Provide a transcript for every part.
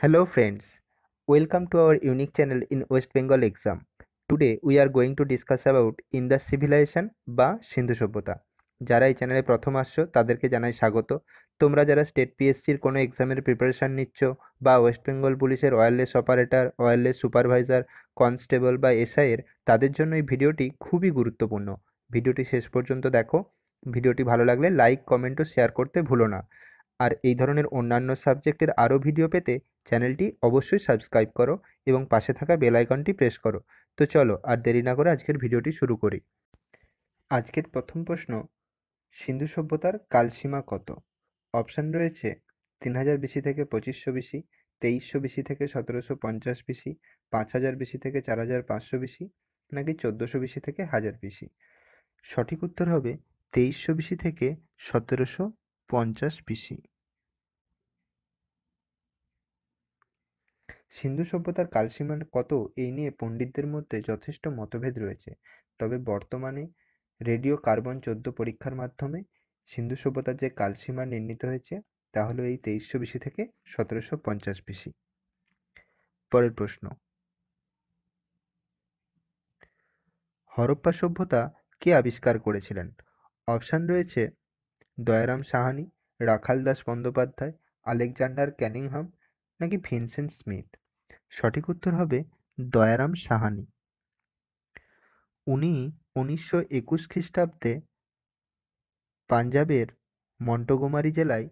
Hello friends, welcome to our unique channel in West Bengal exam. Today we are going to discuss about Indus civilization বা সিন্ধু সভ্যতা যারা এই চ্যানেলে প্রথম আসছো তাদেরকে জানাই স্বাগত তোমরা যারা স্টেট পিএসসির কোনো এক্সামের প্রিপারেশান নিচ্ছ বা ওয়েস্ট বেঙ্গল পুলিশের wireless operator wireless supervisor constable বা এসআইয়ের তাদের জন্য এই ভিডিওটি খুবই গুরুত্বপূর্ণ ভিডিওটি শেষ পর্যন্ত দেখো ভিডিওটি ভালো লাগলে লাইক কমেন্ট ও শেয়ার করতে ভুলো না আর এই ধরনের অন্যান্য সাবজেক্টের আরও ভিডিও পেতে চ্যানেলটি অবশ্যই সাবস্ক্রাইব করো এবং পাশে থাকা বেলাইকনটি প্রেস করো তো চলো আর দেরি না করে আজকের ভিডিওটি শুরু করি আজকের প্রথম প্রশ্ন সিন্ধু সভ্যতার কালসীমা কত অপশান রয়েছে তিন হাজার বিসি থেকে পঁচিশশো বিসি তেইশশো বিসি থেকে সতেরোশো পঞ্চাশ বিসি পাঁচ হাজার বিসি থেকে চার হাজার পাঁচশো বিসি নাকি চোদ্দোশো বিসি থেকে হাজার বিসি সঠিক উত্তর হবে তেইশশো বিসি থেকে সতেরোশো পঞ্চাশ পিসি সিন্ধু সভ্যতার কালসীমা কত এই নিয়ে পণ্ডিতদের মধ্যে যথেষ্ট মতভেদ রয়েছে তবে বর্তমানে রেডিও কার্বন চোদ্দ পরীক্ষার মাধ্যমে সিন্ধু সভ্যতার যে কালসীমা নির্ণীত হয়েছে তা হলো এই তেইশশো বিসি থেকে সতেরোশো পঞ্চাশ বিসি পরের প্রশ্ন হরপ্পা সভ্যতা কে আবিষ্কার করেছিলেন অপশান রয়েছে দয়ারাম সাহানি রাখাল দাস বন্দ্যোপাধ্যায় আলেকজান্ডার ক্যানিংহাম নাকি ভিনসেন্ট স্মিথ সঠিক উত্তর হবে দয়ারাম সাহানি উনি উনিশশো একুশ খ্রিস্টাব্দে পাঞ্জাবের মন্টগোমারি জেলায়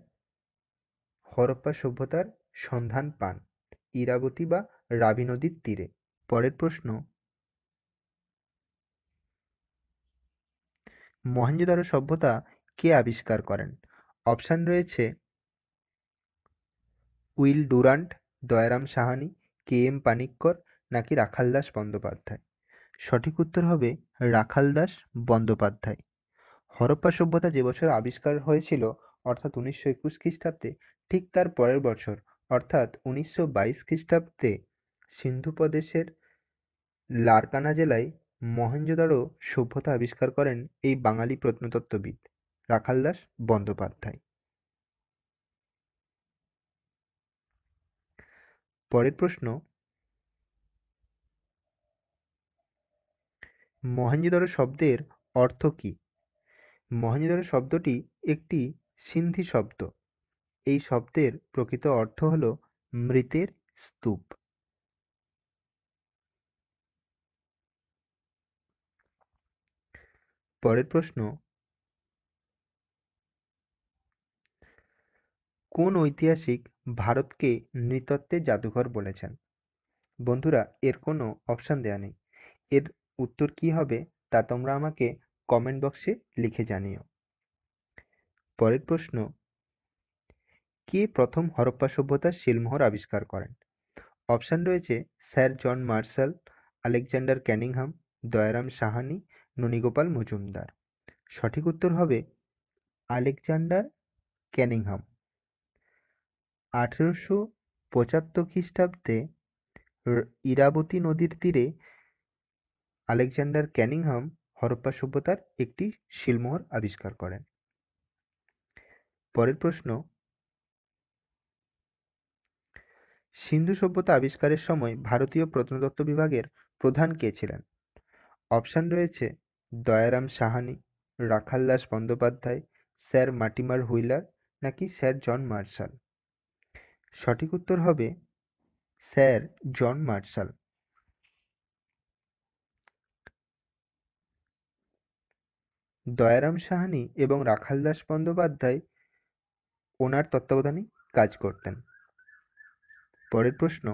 হরপ্পা সভ্যতার সন্ধান পান ইরাবতী বা রাবি নদীর তীরে পরের প্রশ্ন মহেঞ্জোদারো সভ্যতা কে আবিষ্কার করেন অপশান রয়েছে Will Durant Dayaram Sahni K M Panikkar নাকি রাখাল দাস বন্দ্যোপাধ্যায় সঠিক উত্তর হবে রাখাল দাস বন্দ্যোপাধ্যায় হরপ্পা সভ্যতা যে বছর আবিষ্কার হয়েছিল অর্থাৎ উনিশশো একুশ খ্রিস্টাব্দে ঠিক তার পরের বছর অর্থাৎ উনিশশো বাইশ খ্রিস্টাব্দে সিন্ধু প্রদেশের লারকানা জেলায় মহেঞ্জোদারো সভ্যতা আবিষ্কার করেন এই বাঙালি প্রত্নতত্ত্ববিদ রাখালদাস বন্দ্যোপাধ্যায় পরের প্রশ্ন মহেঞ্জোদারো শব্দের অর্থ কি মহেঞ্জোদারো শব্দটি একটি সিন্ধি শব্দ এই শব্দের প্রকৃত অর্থ হল মৃতের স্তূপ পরের প্রশ্ন কোন ঐতিহাসিক ভারতকে নৃতত্ত্বের জাদুঘর বলেছেন বন্ধুরা এর কোনো অপশান দেয়া নেই এর উত্তর কি হবে তা তোমরা আমাকে কমেন্ট বক্সে লিখে জানিও পরের প্রশ্ন কে প্রথম হরপ্পা সভ্যতার শিলমোহর আবিষ্কার করেন অপশান রয়েছে sir John Marshall Alexander Cunningham Dayaram Sahni Nanigopal Majumdar সঠিক উত্তর হবে আলেকজান্ডার ক্যানিংহাম আঠেরোশো পঁচাত্তর খ্রিস্টাব্দে ইরাবতী নদীর তীরে আলেকজান্ডার ক্যানিংহাম হরপ্পা সভ্যতার একটি শিলমোহর আবিষ্কার করেন পরের প্রশ্ন সিন্ধু সভ্যতা আবিষ্কারের সময় ভারতীয় প্রত্নতত্ত্ব বিভাগের প্রধান কে ছিলেন অপশান রয়েছে Dayaram Sahni Rakhal Das Bandyopadhyay sir Mortimer Wheeler নাকি স্যার জন মার্শাল সঠিক উত্তর হবে sir John Marshall Dayaram Sahni এবং রাখাল দাস বন্দ্যোপাধ্যায় ওনার তত্ত্বাবধানে কাজ করতেন পরের প্রশ্ন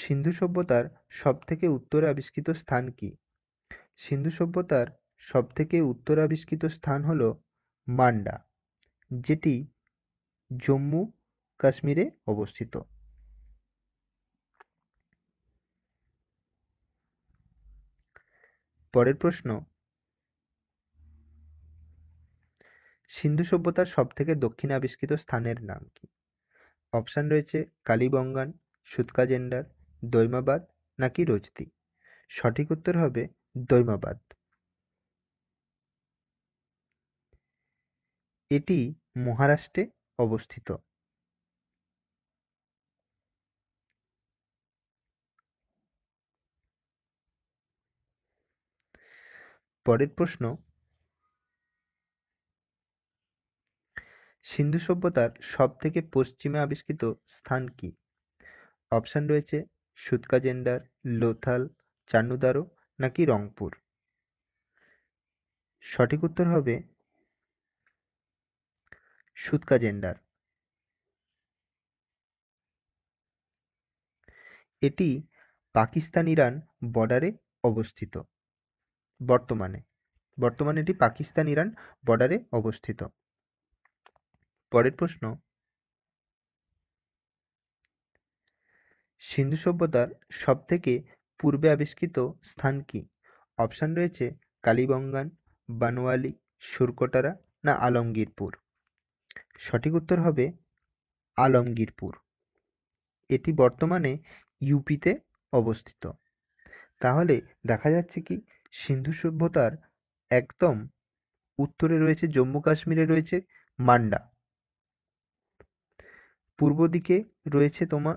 সিন্ধু সভ্যতার সবথেকে উত্তরে আবিষ্কৃত স্থান কি সিন্ধু সভ্যতার সবথেকে উত্তর আবিষ্কৃত স্থান হল মান্ডা যেটি জম্মু কাশ্মীরে অবস্থিত পরের প্রশ্ন সিন্ধু সভ্যতার সবথেকে দক্ষিণ আবিষ্কৃত স্থানের নাম কি অপশান রয়েছে কালীবঙ্গান সুতকাজেন্ডার দৈমাবাদ নাকি রোজদি সঠিক উত্তর হবে দৈমাবাদ এটি মহারাষ্ট্রে অবস্থিত পরের প্রশ্ন সিন্ধু সভ্যতার সব থেকে পশ্চিমে আবিষ্কৃত স্থান কি অপশান রয়েছে সুতকাজেন্ডার লোথাল চান্নুদারো নাকি রংপুর সঠিক উত্তর হবে সুতকা জেন্ডার এটি পাকিস্তান ইরান বর্ডারে অবস্থিত বর্তমানে বর্তমানে এটি পাকিস্তান ইরান বর্ডারে অবস্থিত পরের প্রশ্ন সিন্ধু সভ্যতার সবথেকে পূর্বে আবিষ্কৃত স্থান কি অপশান রয়েছে কালীবঙ্গান বানোয়ালি সুরকোটারা না আলমগীরপুর সঠিক উত্তর হবে আলমগীরপুর এটি বর্তমানে ইউপিতে অবস্থিত তাহলে দেখা যাচ্ছে কি সিন্ধু সভ্যতার একদম উত্তরে রয়েছে জম্মু কাশ্মীরে রয়েছে মান্ডা পূর্ব দিকে রয়েছে তোমার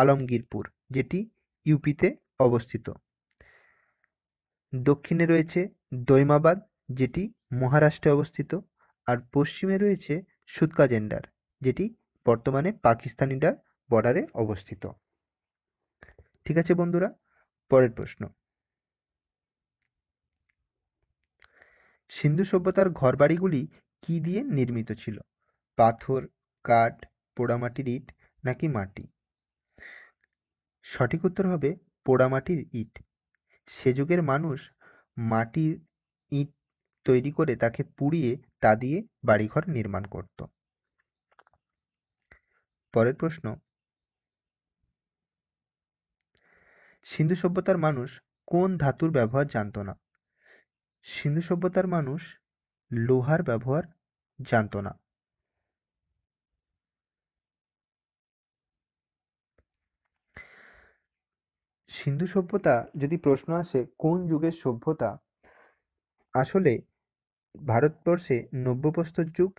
আলমগীরপুর যেটি ইউপিতে অবস্থিত দক্ষিণে রয়েছে দৈমাবাদ যেটি মহারাষ্ট্রে অবস্থিত আর পশ্চিমে রয়েছে সুতকা জেন্ডার যেটি বর্তমানে পাকিস্তানিটার বর্ডারে অবস্থিত ঠিক আছে বন্ধুরা পরের প্রশ্ন সিন্ধু সভ্যতার ঘরবাড়িগুলি কি দিয়ে নির্মিত ছিল পাথর কাঠ পোড়ামাটির ইট নাকি মাটি সঠিক উত্তর হবে পোড়ামাটির ইট সে যুগের মানুষ মাটির ইট তৈরি করে তাকে পুড়িয়ে তা দিয়ে বাড়িঘর নির্মাণ করত পরের প্রশ্ন সিন্ধু সভ্যতার মানুষ কোন ধাতুর ব্যবহার জানত না সিন্ধু সভ্যতার মানুষ লোহার ব্যবহার জানত না সিন্ধু সভ্যতা যদি প্রশ্ন আসে কোন যুগের সভ্যতা আসলে ভারতবর্ষে নব্যপ্রস্তর যুগ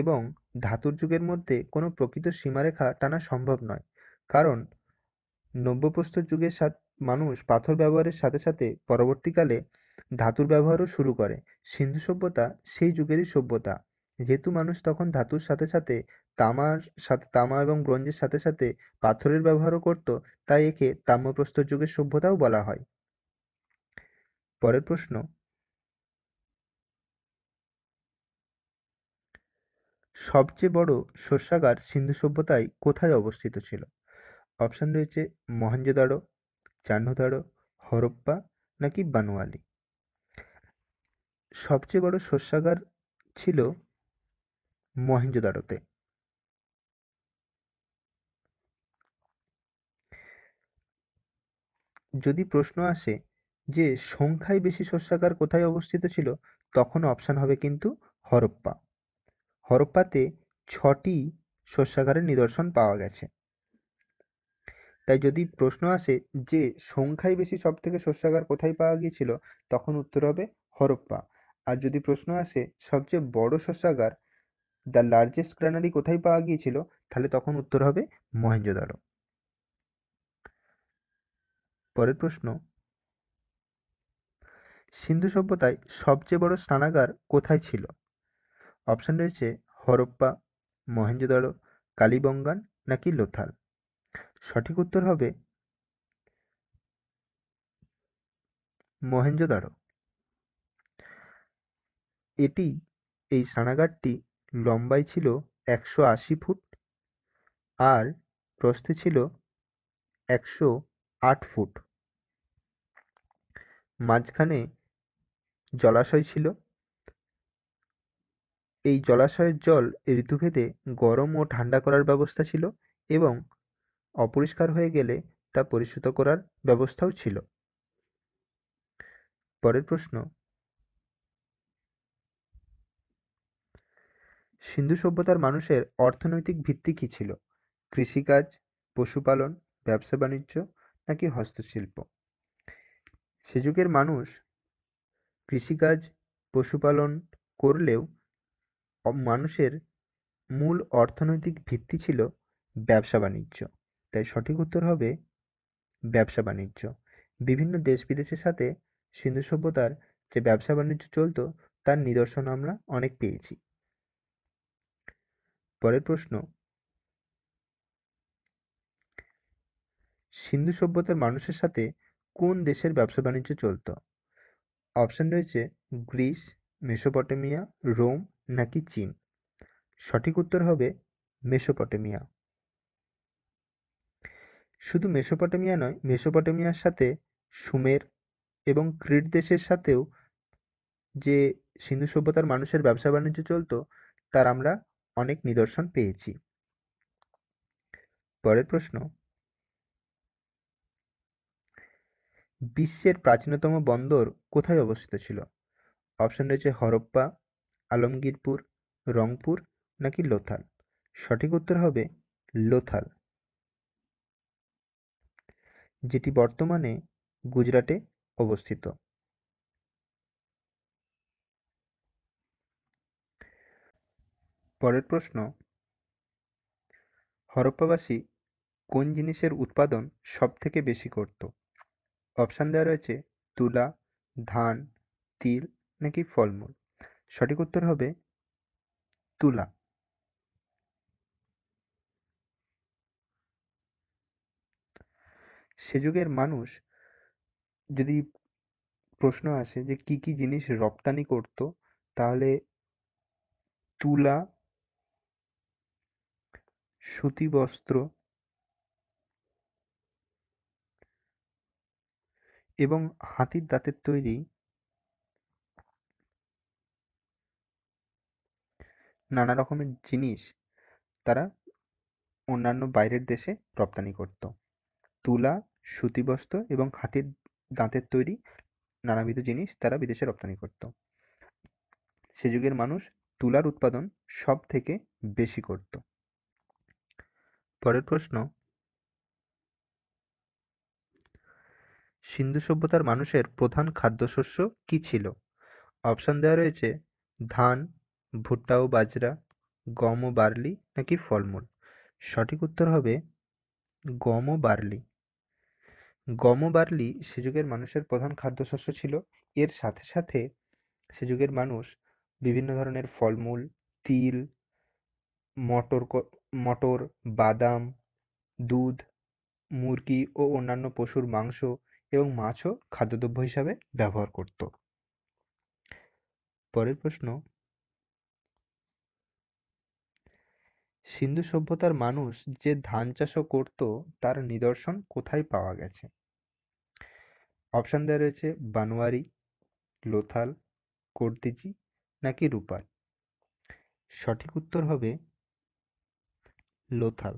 এবং ধাতুর যুগের মধ্যে কোনো প্রকৃত সীমারেখা টানা সম্ভব নয় কারণ নব্যপ্রস্তর যুগের সাথে মানুষ পাথর ব্যবহারের সাথে সাথে পরবর্তীকালে ধাতুর ব্যবহারও শুরু করে সিন্ধু সভ্যতা সেই যুগেরই সভ্যতা যেহেতু মানুষ তখন ধাতুর সাথে সাথে তামার সাথে তামা এবং ব্রোঞ্জের সাথে সাথে পাথরের ব্যবহারও করত তাই একে তাম্রপ্রস্তর যুগের সভ্যতাও বলা হয় পরের প্রশ্ন সবচেয়ে বড় শস্যাগার সিন্ধু সভ্যতায় কোথায় অবস্থিত ছিল অপশান রয়েছে মহেঞ্জোদারো চান্নদারো হরপ্পা নাকি বানোয়ালি সবচেয়ে বড় শস্যাগার ছিল মহেঞ্জোদারোতে যদি প্রশ্ন আসে যে সংখ্যায় বেশি শস্যাগার কোথায় অবস্থিত ছিল তখন অপশান হবে কিন্তু হরপ্পা হরপ্পাতে ছটি শস্যাগারের নিদর্শন পাওয়া গেছে তাই যদি প্রশ্ন আসে যে সংখ্যায় বেশি সব থেকে শস্যাগার কোথায় পাওয়া গিয়েছিল তখন উত্তর হবে হরপ্পা আর যদি প্রশ্ন আসে সবচেয়ে বড় শস্যাগার দ্য লার্জেস্ট গ্রানারি কোথায় পাওয়া গিয়েছিল তাহলে তখন উত্তর হবে মহেঞ্জোদারো পরের প্রশ্ন সিন্ধু সভ্যতায় সবচেয়ে বড় স্নানাগার কোথায় ছিল অপশান রয়েছে হরপ্পা মহেঞ্জোদারো কালীবঙ্গান নাকি লোথাল সঠিক উত্তর হবে মহেঞ্জোদারো এটি এই সানাগারটি লম্বায় ছিল একশো আশি ফুট আর প্রস্থে ছিল একশো আট ফুট মাঝখানে জলাশয় ছিল এই জলাশয়ের জল ঋতুভেদে গরম ও ঠান্ডা করার ব্যবস্থা ছিল এবং অপরিষ্কার হয়ে গেলে তা পরিশুদ্ধ করার ব্যবস্থাও ছিল পরের প্রশ্ন সিন্ধু সভ্যতার মানুষের অর্থনৈতিক ভিত্তি কী ছিল কৃষিকাজ পশুপালন ব্যবসা বাণিজ্য নাকি হস্তশিল্প সে যুগের মানুষ কৃষিকাজ পশুপালন করলেও মানুষের মূল অর্থনৈতিক ভিত্তি ছিল ব্যবসা বাণিজ্য তাই সঠিক উত্তর হবে ব্যবসা বাণিজ্য বিভিন্ন দেশ বিদেশের সাথে সিন্ধু সভ্যতার যে ব্যবসা বাণিজ্য চলত তার নিদর্শন আমরা অনেক পেয়েছি পরের প্রশ্ন সিন্ধু সভ্যতার মানুষের সাথে কোন দেশের ব্যবসা বাণিজ্য চলত অপশান রয়েছে গ্রিস মেসোপটেমিয়া রোম নাকি চীন সঠিক উত্তর হবে মেসোপটেমিয়া শুধু মেসোপটেমিয়া নয় মেসোপটেমিয়ার সাথে সুমের এবং ক্রিট দেশের সাথেও যে সিন্ধু সভ্যতার মানুষের ব্যবসা বাণিজ্য চলত তার আমরা অনেক নিদর্শন পেয়েছি পরের প্রশ্ন বিশ্বের প্রাচীনতম বন্দর কোথায় অবস্থিত ছিল অপশন রয়েছে হরপ্পা আলমগীরপুর রংপুর নাকি লোথাল সঠিক উত্তর হবে লোথাল যেটি বর্তমানে গুজরাটে অবস্থিত পরের প্রশ্ন হরপ্পাবাসী কোন জিনিসের উৎপাদন সবথেকে বেশি করত অপশান দেওয়া রয়েছে তুলা ধান তিল নাকি ফলমূল সঠিক উত্তর হবে তুলা সে যুগের মানুষ যদি প্রশ্ন আসে যে কি কি জিনিস রপ্তানি করত তাহলে তুলা সুতি বস্ত্র এবং হাতির দাঁতের তৈরি নানা রকমের জিনিস তারা অন্যান্য বাইরের দেশে রপ্তানি করত তুলা সুতিবস্ত্র এবং হাতের দাঁতের তৈরি নানাবিধ জিনিস তারা বিদেশে রপ্তানি করত সে যুগের মানুষ তুলার উৎপাদন সব থেকে বেশি করত পরের প্রশ্ন সিন্ধু সভ্যতার মানুষের প্রধান খাদ্যশস্য কি ছিল অপশান দেওয়া রয়েছে ধান ভুট্টা ও বাজরা গম ও বার্লি নাকি ফলমূল সঠিক উত্তর হবে গম ও বার্লি গম ও বার্লি সে যুগের মানুষের প্রধান খাদ্যশস্য ছিল এর সাথে সাথে সে যুগের মানুষ বিভিন্ন ধরনের ফলমূল তিল মটর মটর বাদাম দুধ মুরগি ও অন্যান্য পশুর মাংস এবং মাছও খাদ্যদ্রব্য হিসাবে ব্যবহার করত পরের প্রশ্ন সিন্ধু সভ্যতার মানুষ যে ধান চাষও করত তার নিদর্শন কোথায় পাওয়া গেছে অপশান দেওয়া রয়েছে বানোয়ারি লোথাল কর্তিজি নাকি রূপাল সঠিক উত্তর হবে লোথাল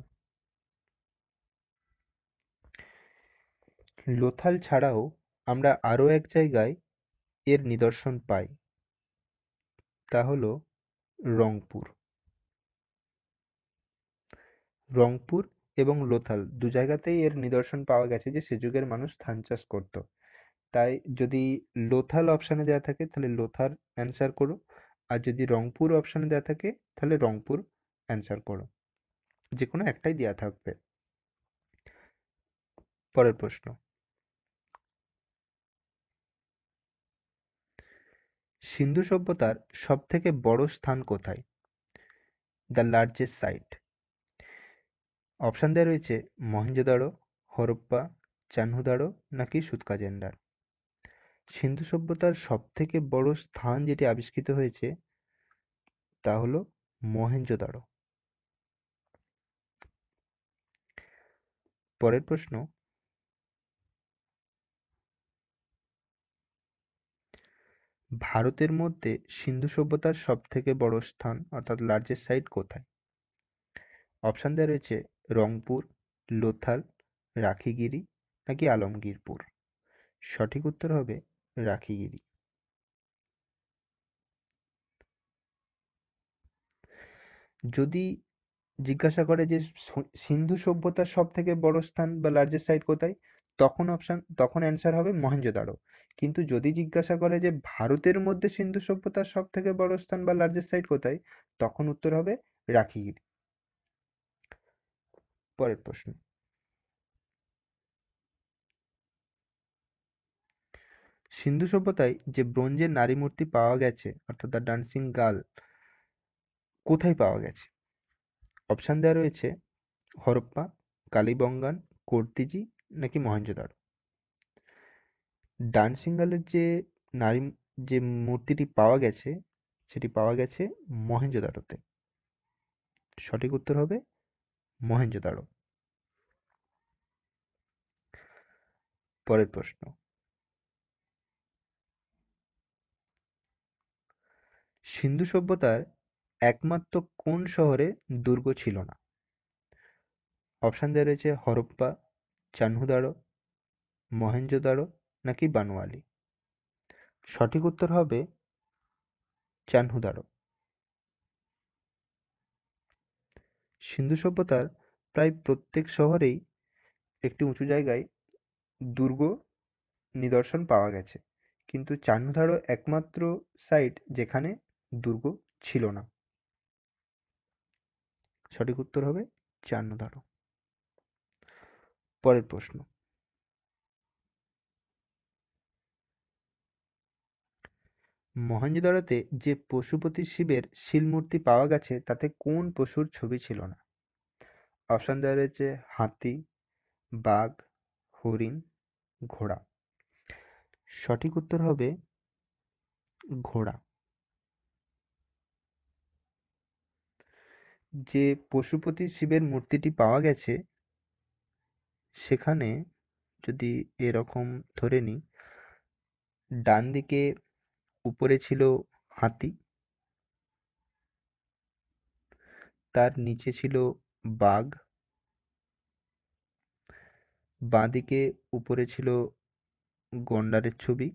লোথাল ছাড়াও আমরা আরও এক জায়গায় এর নিদর্শন পাই তা হল রংপুর রংপুর এবং লোথাল দু জায়গাতেই এর নিদর্শন পাওয়া গেছে যে সে যুগের মানুষ ধান চাষ করত তাই যদি লোথাল অপশানে দেওয়া থাকে তাহলে লোথার অ্যান্সার করো আর যদি রংপুর অপশানে দেওয়া থাকে তাহলে রংপুর অ্যান্সার করো যে কোনো একটাই দেওয়া থাকবে পরের প্রশ্ন সিন্ধু সভ্যতার সবথেকে বড় স্থান কোথায় দ্য লার্জেস্ট সাইট অপশান দেওয়া রয়েছে মহেঞ্জোদারো হরপ্পা চানহুদারো নাকি সুতকাজেন্ডার সিন্ধু সভ্যতার সবথেকে বড় স্থান যেটি আবিষ্কৃত হয়েছে তা হলো মহেঞ্জোদারো পরের প্রশ্ন ভারতের মধ্যে সিন্ধু সভ্যতার সবথেকে বড় স্থান অর্থাৎ লার্জেস্ট সাইট কোথায় অপশান দেওয়া রয়েছে রংপুর লোথাল রাখিগিরি নাকি আলমগীরপুর সঠিক উত্তর হবে রাখিগিরি যদি জিজ্ঞাসা করে যে সিন্ধু সভ্যতার সব থেকে বড় স্থান বা লার্জেস্ট সাইট কোথায় তখন অপশান তখন অ্যান্সার হবে মহেঞ্জোদারো কিন্তু যদি জিজ্ঞাসা করে যে ভারতের মধ্যে সিন্ধু সভ্যতার সব থেকে বড় স্থান বা লার্জেস্ট সাইট কোথায় তখন উত্তর হবে রাখিগিরি পরের প্রশ্ন সিন্ধু সভ্যতায় যে ব্রোঞ্জের নারী মূর্তি পাওয়া গেছে অর্থাৎ দ্য ডান্সিং গার্ল কোথায় পাওয়া গেছে অপশান দেওয়া রয়েছে হরপ্পা কালীবঙ্গান কর্তিজি নাকি মহেঞ্জোদারো ডান্সিং গার্লের যে নারী যে মূর্তিটি পাওয়া গেছে সেটি পাওয়া গেছে মহেঞ্জোদারোতে সঠিক উত্তর হবে মহেঞ্জোদারো পরের প্রশ্ন সিন্ধু সভ্যতার একমাত্র কোন শহরে দুর্গ ছিল না অপশান দেওয়া রয়েছে হরপ্পা চানহুদারো মহেঞ্জোদারো নাকি বানোয়ালি সঠিক উত্তর হবে চানহুদারো সিন্ধু সভ্যতার প্রায় প্রত্যেক শহরেই একটি উঁচু জায়গায় দুর্গ নিদর্শন পাওয়া গেছে কিন্তু চান্নুধারও একমাত্র সাইট যেখানে দুর্গ ছিল না সঠিক উত্তর হবে চান্নধারো পরের প্রশ্ন মহেঞ্জোদারোতে যে পশুপতি শিবের শিলমূর্তি পাওয়া গেছে তাতে কোন পশুর ছবি ছিল না অপশান দেওয়া রয়েছে হাতি বাঘ হরিণ ঘোড়া সঠিক উত্তর হবে ঘোড়া যে পশুপতি শিবের মূর্তিটি পাওয়া গেছে সেখানে যদি এরকম ধরে নিই ডান দিকে উপরে ছিল হাতি তার নিচে ছিল বাঘ বাঁদিকে উপরে ছিল গন্ডারের ছবি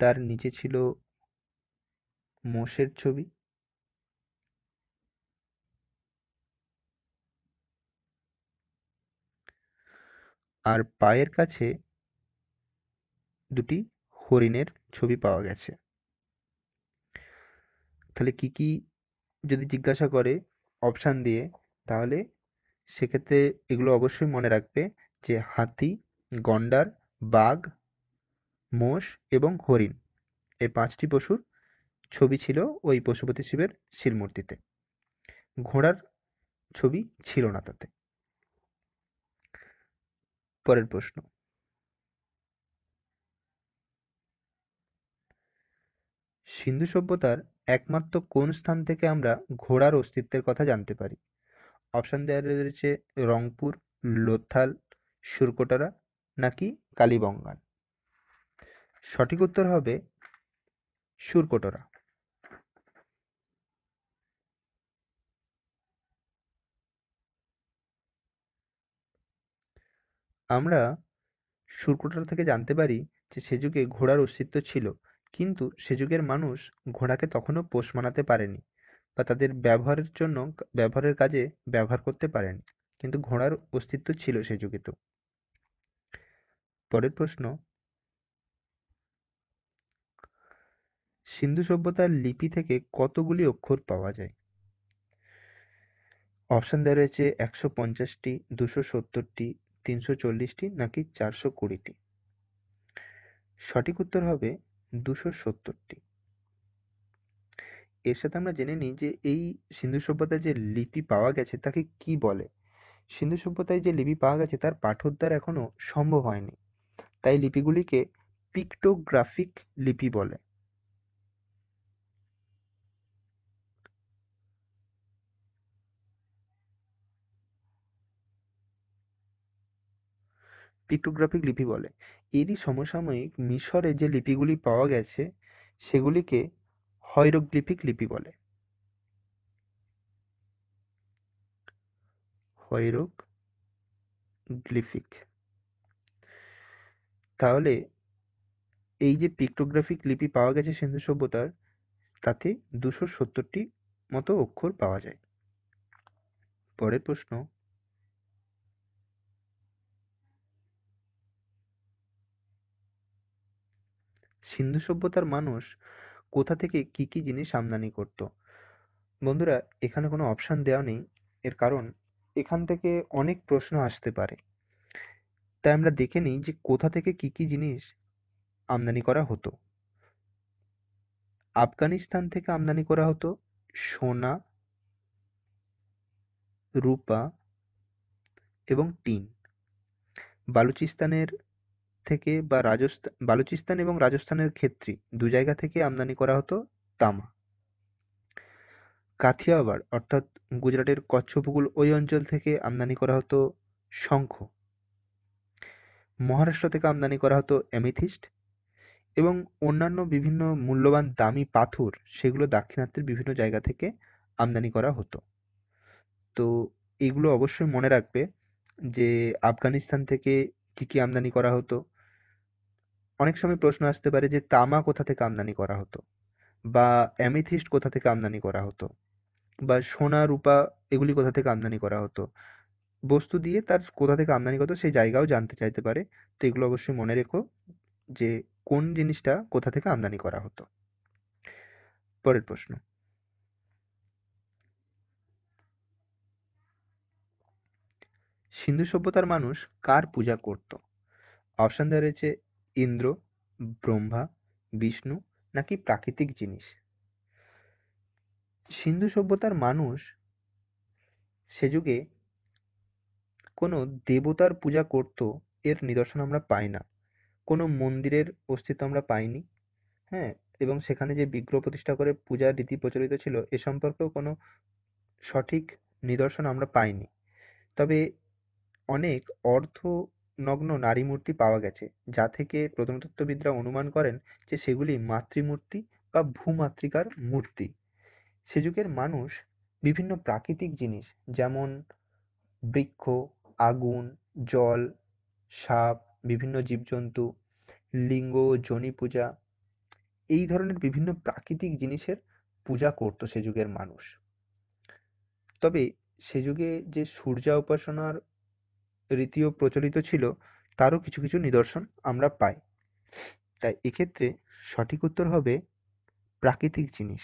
তার নিচে ছিল মোষের ছবি আর পায়ের কাছে দুটি হরিণের ছবি পাওয়া গেছে তাহলে কি কি যদি জিজ্ঞাসা করে অপশান দিয়ে তাহলে সেক্ষেত্রে এগুলো অবশ্যই মনে রাখবে যে হাতি গন্ডার বাঘ মোষ এবং হরিণ এই পাঁচটি পশুর ছবি ছিল ওই পশুপতি শিবের শিলমূর্তিতে ঘোড়ার ছবি ছিল না তাতে পরের প্রশ্ন সিন্ধু সভ্যতার একমাত্র কোন স্থান থেকে আমরা ঘোড়ার অস্তিত্বের কথা জানতে পারি অপশান দেওয়া রয়েছে রংপুর লোথাল সুরকোটারা নাকি কালীবঙ্গান সঠিক উত্তর হবে সুরকোটরা আমরা সুরকোটরা থেকে জানতে পারি যে সে যুগে ঘোড়ার অস্তিত্ব ছিল কিন্তু সে যুগের মানুষ ঘোড়াকে তখনও পোষ মানাতে পারেনি বা তাদের ব্যবহারের জন্য ব্যবহারের কাজে ব্যবহার করতে পারেনি কিন্তু ঘোড়ার অস্তিত্ব ছিল সে যুগে তো পরের প্রশ্ন সিন্ধু সভ্যতার লিপি থেকে কতগুলি অক্ষর পাওয়া যায় অপশান দেওয়া রয়েছে একশো পঞ্চাশটি দুশো সত্তরটি তিনশো চল্লিশটি নাকি চারশো কুড়িটি সঠিক উত্তর হবে দুশো সত্তরটি এর সাথে আমরা জেনে নিই যে এই সিন্ধু সভ্যতায় যে লিপি পাওয়া গেছে তাকে কি বলে সিন্ধু সভ্যতায় যে লিপি পাওয়া গেছে তার পাঠোদ্ধার এখনও সম্ভব হয়নি তাই লিপিগুলিকে পিক্টোগ্রাফিক লিপি বলে পিক্টোগ্রাফিক লিপি বলে এরই সমসাময়িক মিশরে যে লিপিগুলি পাওয়া গেছে সেগুলিকে হয়রোগ্লিফিক লিপি বলে হয়রোগ্লিফিক তাহলে এই যে পিক্টোগ্রাফিক লিপি পাওয়া গেছে সিন্ধু সভ্যতার তাতে দুশো সত্তরটি মতো অক্ষর পাওয়া যায় পরের প্রশ্ন সিন্ধু সভ্যতার মানুষ কোথা থেকে কি কি জিনিস আমদানি করত বন্ধুরা এখানে কোনো অপশান দেওয়া নেই এর কারণ এখান থেকে অনেক প্রশ্ন আসতে পারে তাই আমরা দেখে নিই যে কোথা থেকে কি কি জিনিস আমদানি করা হতো আফগানিস্তান থেকে আমদানি করা হতো সোনা রূপা এবং টিন বালুচিস্তানের থেকে বা রাজস্থান বালুচিস্তান এবং রাজস্থানের ক্ষেত্রে দু জায়গা থেকে আমদানি করা হতো তামা কাথিয়াবাড় অর্থাৎ গুজরাটের কচ্ছ উপকূল ওই অঞ্চল থেকে আমদানি করা হতো শঙ্খ মহারাষ্ট্র থেকে আমদানি করা হতো অ্যামিথিস্ট এবং অন্যান্য বিভিন্ন মূল্যবান দামি পাথর সেগুলো দাক্ষিণাত্যের বিভিন্ন জায়গা থেকে আমদানি করা হতো তো এগুলো অবশ্যই মনে রাখবে যে আফগানিস্তান থেকে কী কী আমদানি করা হতো অনেক সময় প্রশ্ন আসতে পারে যে তামা কোথা থেকে আমদানি করা হতো বা অ্যামিথিস্ট কোথা থেকে আমদানি করা হতো বা সোনা রূপা এগুলি কোথা থেকে আমদানি করা হতো বস্তু দিয়ে তার কোথা থেকে আমদানি করতো সেই জায়গাও জানতে চাইতে পারে তো এগুলো অবশ্যই মনে রেখো যে কোন জিনিসটা কোথা থেকে আমদানি করা হতো পরের প্রশ্ন সিন্ধু সভ্যতার মানুষ কার পূজা করত অপশান দেওয়া রয়েছে ইন্দ্র ব্রহ্মা বিষ্ণু নাকি প্রাকৃতিক জিনিস সিন্ধু সভ্যতার মানুষ সে যুগে কোনো দেবতার পূজা করত এর নিদর্শন আমরা পাই না কোনো মন্দিরের অস্তিত্ব আমরা পাইনি হ্যাঁ এবং সেখানে যে বিগ্রহ প্রতিষ্ঠা করে পূজার রীতি প্রচলিত ছিল এ সম্পর্কেও কোনো সঠিক নিদর্শন আমরা পাইনি তবে অনেক অর্থ নগ্ন নারী মূর্তি পাওয়া গেছে যা থেকে প্রত্নতত্ত্ববিদরা অনুমান করেন যে সেগুলি মাতৃমূর্তি বা ভূমাতৃকার মূর্তি সে যুগের মানুষ বিভিন্ন প্রাকৃতিক জিনিস যেমন বৃক্ষ আগুন জল সাপ বিভিন্ন জীবজন্তু লিঙ্গ জনি পূজা এই ধরনের বিভিন্ন প্রাকৃতিক জিনিসের পূজা করত সে যুগের মানুষ তবে সে যুগে যে সূর্যা উপাসনার রীতিও প্রচলিত ছিল তারও কিছু কিছু নিদর্শন আমরা পাই তাই এক্ষেত্রে সঠিক উত্তর হবে প্রাকৃতিক জিনিস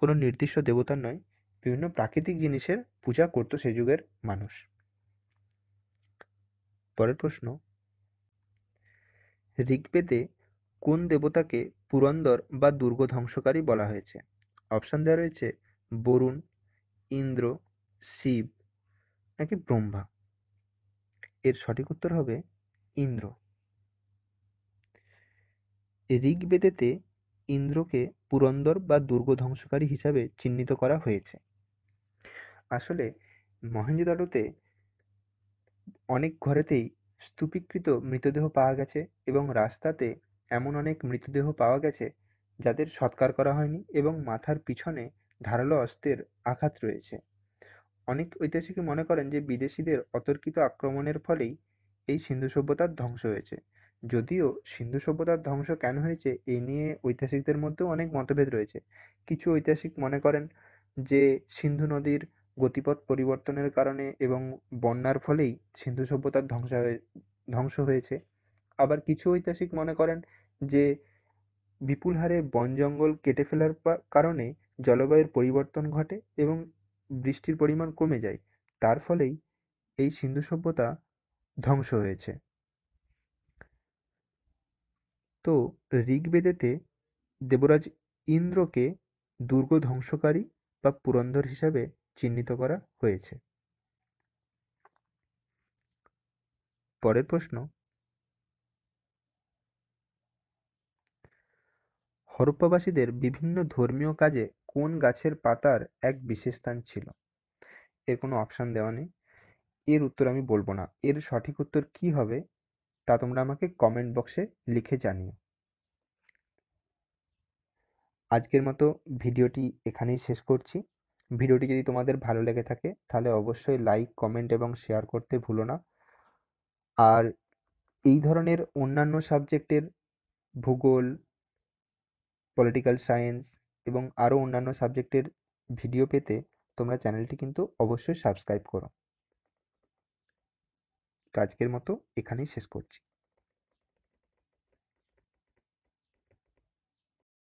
কোনো নির্দিষ্ট দেবতার নয় বিভিন্ন প্রাকৃতিক জিনিসের পূজা করত সে যুগের মানুষ পরের প্রশ্ন ঋগ্বেদে কোন দেবতাকে পুরন্দর বা দুর্গ ধ্বংসকারী বলা হয়েছে অপশান দেওয়া রয়েছে বরুণ ইন্দ্র শিব নাকি ব্রহ্মা এর সঠিক উত্তর হবে ইন্দ্র ঋগ্বেদেতে ইন্দ্রকে পুরন্দর বা দুর্গ ধ্বংসকারী হিসাবে চিহ্নিত করা হয়েছে আসলে মহেন্দ্রদারোতে অনেক ঘরেতেই স্তূপীকৃত মৃতদেহ পাওয়া গেছে এবং রাস্তাতে এমন অনেক মৃতদেহ পাওয়া গেছে যাদের সৎকার করা হয়নি এবং মাথার পিছনে ধারালো অস্ত্রের আঘাত রয়েছে অনেক ঐতিহাসিকই মনে করেন যে বিদেশিদের অতর্কিত আক্রমণের ফলেই এই সিন্ধু সভ্যতার ধ্বংস হয়েছে যদিও সিন্ধু সভ্যতার ধ্বংস কেন হয়েছে এই নিয়ে ঐতিহাসিকদের মধ্যেও অনেক মতভেদ রয়েছে কিছু ঐতিহাসিক মনে করেন যে সিন্ধু নদীর গতিপথ পরিবর্তনের কারণে এবং বন্যার ফলেই সিন্ধু সভ্যতার ধ্বংস হয়ে ধ্বংস হয়েছে আবার কিছু ঐতিহাসিক মনে করেন যে বিপুল হারে বন জঙ্গল কেটে ফেলার কারণে জলবায়ুর পরিবর্তন ঘটে এবং বৃষ্টির পরিমাণ কমে যায় তার ফলেই এই সিন্ধু সভ্যতা ধ্বংস হয়েছে তো ঋগ্বেদেতে দেবরাজ ইন্দ্রকে দুর্গ ধ্বংসকারী বা পুরন্দর হিসাবে চিহ্নিত করা হয়েছে পরের প্রশ্ন হরপ্পাবাসীদের বিভিন্ন ধর্মীয় কাজে কোন গাছের পাতার এক বিশেষ স্থান ছিল এর কোনো অপশান দেওয়া নেই এর উত্তর আমি বলবো না এর সঠিক উত্তর কি হবে তা তোমরা আমাকে কমেন্ট বক্সে লিখে জানিও আজকের মতো ভিডিওটি এখানেই শেষ করছি ভিডিওটি যদি তোমাদের ভালো লেগে থাকে তাহলে অবশ্যই লাইক কমেন্ট এবং শেয়ার করতে ভুলো না আর এই ধরনের অন্যান্য সাবজেক্টের ভূগোল পলিটিক্যাল সায়েন্স এবং আরও অন্যান্য সাবজেক্টের ভিডিও পেতে তোমরা চ্যানেলটি কিন্তু অবশ্যই সাবস্ক্রাইব করো তো আজকের মতো এখানেই শেষ করছি